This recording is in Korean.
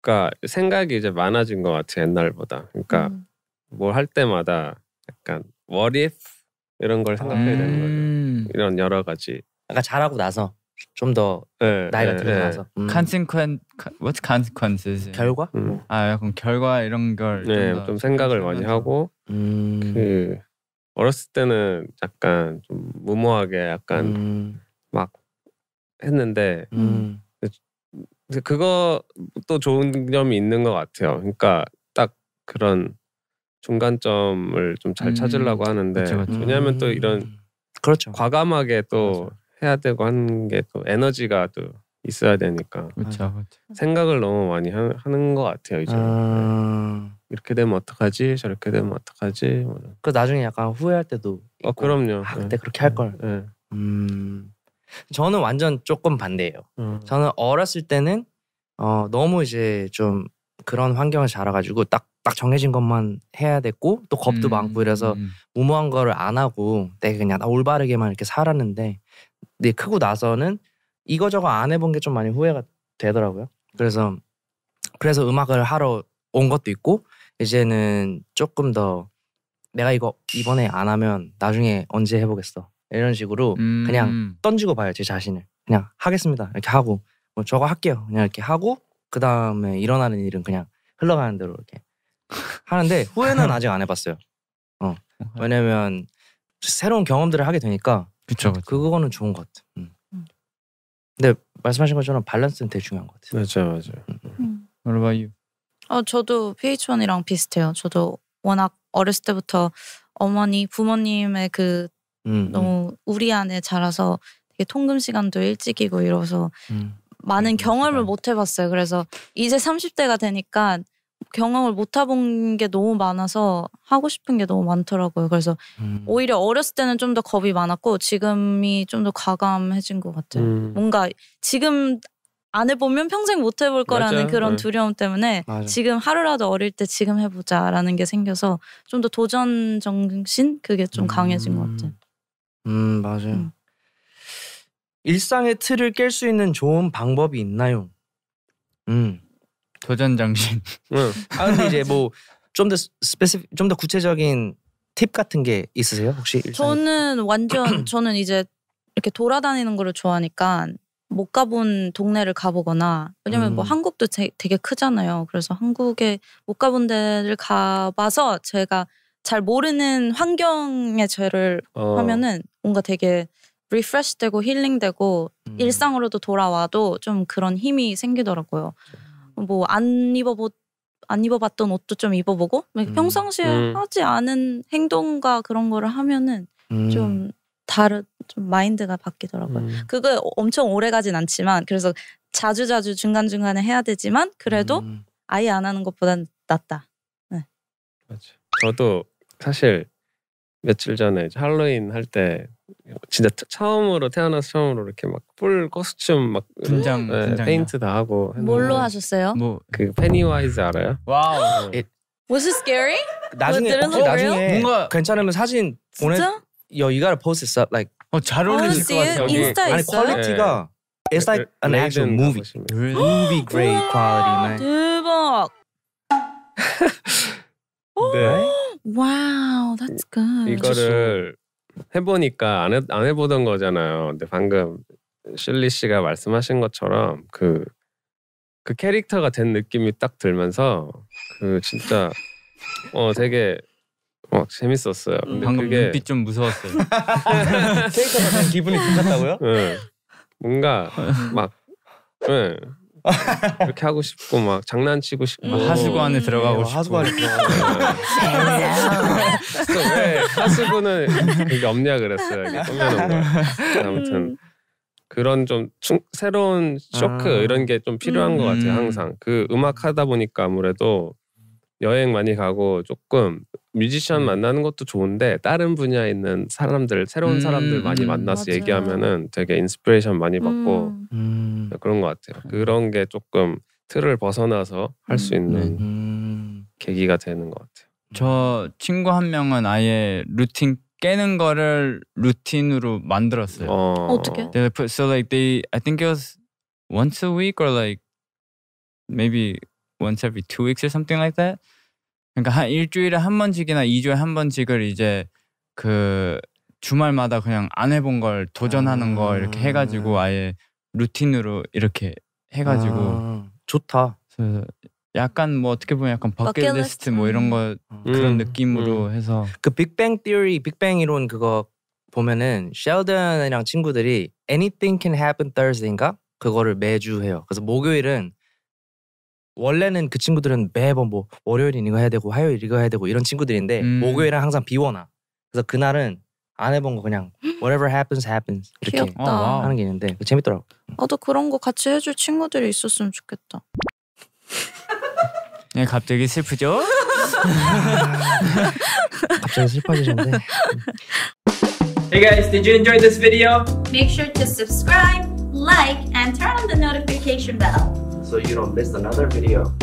그러니까 생각이 이제 많아진 것 같아 옛날보다. 그러니까 음. 뭘할 때마다 약간 what if 이런 걸 생각해야 되는 음. 거죠. 이런 여러 가지. 약간 잘하고 나서 좀더 예, 나이가 네, 들고 네. 나서 음. consequence what's consequences 결과? 음. 아 약간 결과 이런 걸좀 네, 좀 생각을 많이 하고 음. 그 어렸을 때는 약간 좀 무모하게 약간 음. 막 했는데 음. 그거 또 좋은 점이 있는 것 같아요. 그러니까 딱 그런 중간점을 좀잘 음. 찾으려고 하는데 그쵸, 그쵸. 왜냐하면 또 이런 음. 그렇죠. 과감하게 또 맞아. 해야 되고 하는 게 또 에너지가 또 있어야 되니까 그쵸, 그쵸. 생각을 너무 많이 하, 는것 같아요 이제 아... 이렇게 되면 어떡하지 저렇게 되면 어떡하지 뭐 그 나중에 약간 후회할 때도 어, 있고. 어 그럼요 아 예. 그때 네. 그렇게 할걸 예. 네. 예. 음... 저는 완전 조금 반대예요. 음. 저는 어렸을 때는 어, 너무 이제 좀 그런 환경을 자라가지고 딱, 딱 정해진 것만 해야 됐고 또 겁도 음. 많고 이래서 음. 무모한 거를 안 하고 내가 그냥 나 올바르게만 이렇게 살았는데 근데 네, 크고 나서는 이거저거 안 해본 게 좀 많이 후회가 되더라고요. 그래서 그래서 음악을 하러 온 것도 있고 이제는 조금 더 내가 이거 이번에 안 하면 나중에 언제 해보겠어 이런 식으로 음. 그냥 던지고 봐요 제 자신을 그냥 하겠습니다 이렇게 하고 뭐 저거 할게요 그냥 이렇게 하고 그 다음에 일어나는 일은 그냥 흘러가는 대로 이렇게 하는데 후회는 아직 안 해봤어요 어 왜냐면 새로운 경험들을 하게 되니까 그쵸, 그쵸. 그거는 좋은 것 같아 음. 음. 근데 말씀하신 것처럼 밸런스는 되게 중요한 것 같아요 맞아 요 맞아 음, 음. 음. What about you? 어 저도 PH1이랑 비슷해요 저도 워낙 어렸을 때부터 어머니 부모님의 그 음, 너무 음. 어, 우리 안에 자라서 되게 통금 시간도 일찍이고 이러서 음. 많은 네, 그렇죠. 경험을 네. 못 해봤어요. 그래서 이제 30대가 되니까 경험을 못 해본 게 너무 많아서 하고 싶은 게 너무 많더라고요. 그래서 음. 오히려 어렸을 때는 좀 더 겁이 많았고 지금이 좀 더 과감해진 것 같아요. 음. 뭔가 지금 안 해보면 평생 못 해볼 거라는 맞아요. 그런 네. 두려움 때문에 맞아. 지금 하루라도 어릴 때 지금 해보자라는 게 생겨서 좀 더 도전 정신 그게 좀 강해진 것 음. 같아요. 음 맞아요. 음. 일상의 틀을 깰 수 있는 좋은 방법이 있나요? 음 도전 정신. 네. 아 근데 이제 뭐 좀더 스페시 좀더 구체적인 팁 같은 게 있으세요 혹시? 저는 완전 저는 이제 이렇게 돌아다니는 거를 좋아하니까 못 가본 동네를 가보거나 왜냐면 뭐 음. 뭐 한국도 되게 크잖아요. 그래서 한국에 못 가본 데를 가봐서 제가 잘 모르는 환경에 저를 어. 하면은 뭔가 되게 리프레시되고 힐링되고 음. 일상으로도 돌아와도 좀 그런 힘이 생기더라고요. 음. 뭐안 입어보 안 입어봤던 옷도 좀 입어보고 음. 평상시에 음. 하지 않은 행동과 그런 거를 하면은 음. 좀 다른 좀 마인드가 바뀌더라고요. 음. 그거 엄청 오래 가진 않지만 그래서 자주 자주 중간 중간에 해야 되지만 그래도 아예 안 하는 것보단 낫다. 네. 맞아. 저도 사실 며칠 전에 할로윈 할 때 진짜 처음으로 태어나서 처음으로 이렇게 막풀 코스튬 막 분장, 네, 페인트 다 하고 뭘로 하셨어요? 뭐 그 페니와이즈 알아요? 와우. 예, Was it scary? 나중에 it 혹시 real? 뭔가- 괜찮으면 사진 보내. 진짜? Yo, you g Like, 어, 잘 어, 어울리실 것 같아요. 여기. 아니 있어 퀄리티가 네. it's like an actual movie. 네, movie grade quality, 네. 대박. 네. 와우, wow, that's good. 이거를 해보니까 안, 해, 안 해보던 거잖아요. 근데 방금 실리 씨가 말씀하신 것처럼 그, 그 캐릭터가 된 느낌이 딱 들면서 그 진짜 어 되게 어 재밌었어요. 근데 방금 그게... 눈빛 좀 무서웠어요. 캐릭터가 된 기분이 좋았다고요? 네. 뭔가 막 네. 이렇게 하고 싶고 막 장난치고 싶고 음. 하수구안에 들어가고 네, 뭐 싶고 하수구안에왜 네. 하수구는 이게 없냐 그랬어요 이게 꾸며놓은 거 아무튼 음. 그런 좀 충, 새로운 쇼크 아. 이런 게 좀 필요한 음. 것 같아요 음. 항상 그 음악 하다 보니까 아무래도 여행 많이 가고 조금 뮤지션 음. 만나는 것도 좋은데 다른 분야에 있는 사람들 새로운 사람들 음. 많이 만나서 맞 얘기하면은 되게 인스피레이션 많이 받고 음. 음. 네, 그런 것 같아요. 그런 게 조금 틀을 벗어나서 할 수 있는 네. 계기가 되는 것 같아요. 저 친구 한 명은 아예 루틴 깨는 거를 루틴으로 만들었어요. 어. 어떻게? They put so like they I think it was once a week or like maybe once every two weeks or something like that. 그러니까 한 일주일에 한 번씩이나 2주에 한 번씩을 이제 그 주말마다 그냥 안 해본 걸 도전하는 아. 거 이렇게 해가지고 아예 루틴으로 이렇게 해가지고 아. 좋다. 그래서 약간 뭐 어떻게 보면 약간 버킷리스트 뭐 이런 음. 거 음. 그런 음. 느낌으로 음. 해서 그 빅뱅 띠어리 빅뱅 이론 그거 보면은 셸던이랑 친구들이 anything can happen Thursday인가 그거를 매주 해요. 그래서 목요일은 원래는 그 친구들은 매번 뭐 월요일 이거 해야 되고 화요일 이거 해야 되고 이런 친구들인데 음. 목요일은 항상 비워놔. 그래서 그날은 안 해본 거 그냥 whatever happens happens 이렇게 귀엽다. 어, 하는 게 있는데 재밌더라고. 나도 그런 거 같이 해줄 친구들이 있었으면 좋겠다. 네, 갑자기 슬프죠? 갑자기 슬퍼지셨네. Hey guys, did you enjoy this video? Make sure to subscribe, like, and turn on the notification bell. so you don't miss another video.